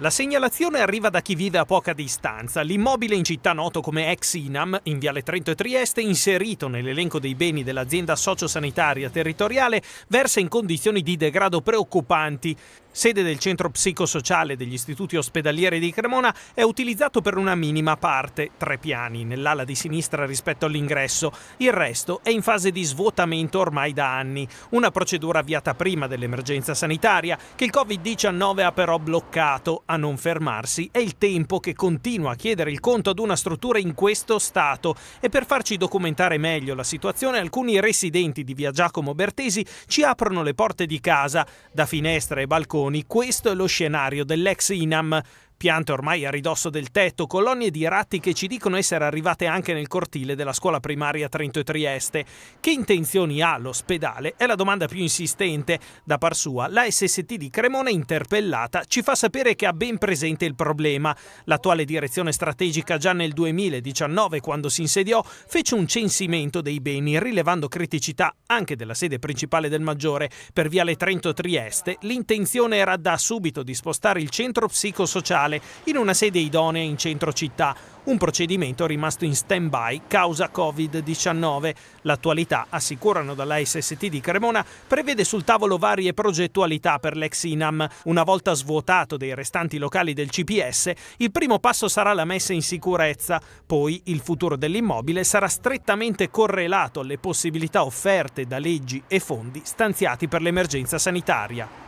La segnalazione arriva da chi vive a poca distanza. L'immobile in città noto come ex Inam, in Viale Trento e Trieste, inserito nell'elenco dei beni dell'azienda sociosanitaria territoriale, versa in condizioni di degrado preoccupanti sede del centro psicosociale degli istituti ospedalieri di Cremona, è utilizzato per una minima parte, tre piani, nell'ala di sinistra rispetto all'ingresso. Il resto è in fase di svuotamento ormai da anni, una procedura avviata prima dell'emergenza sanitaria che il Covid-19 ha però bloccato. A non fermarsi è il tempo che continua a chiedere il conto ad una struttura in questo stato e per farci documentare meglio la situazione alcuni residenti di via Giacomo Bertesi ci aprono le porte di casa da finestre e balconi Berlusconi. Questo è lo scenario dell'ex INAM piante ormai a ridosso del tetto, colonie di ratti che ci dicono essere arrivate anche nel cortile della scuola primaria Trento e Trieste. Che intenzioni ha l'ospedale? È la domanda più insistente. Da par sua, la SST di Cremona interpellata ci fa sapere che ha ben presente il problema. L'attuale direzione strategica già nel 2019, quando si insediò, fece un censimento dei beni, rilevando criticità anche della sede principale del Maggiore. Per Viale Trento-Trieste l'intenzione era da subito di spostare il centro psicosociale legale in una sede idonea in centro città, un procedimento rimasto in stand-by causa Covid-19. L'attualità, assicurano dalla SST di Cremona, prevede sul tavolo varie progettualità per l'ex INAM. Una volta svuotato dei restanti locali del CPS, il primo passo sarà la messa in sicurezza, poi il futuro dell'immobile sarà strettamente correlato alle possibilità offerte da leggi e fondi stanziati per l'emergenza sanitaria.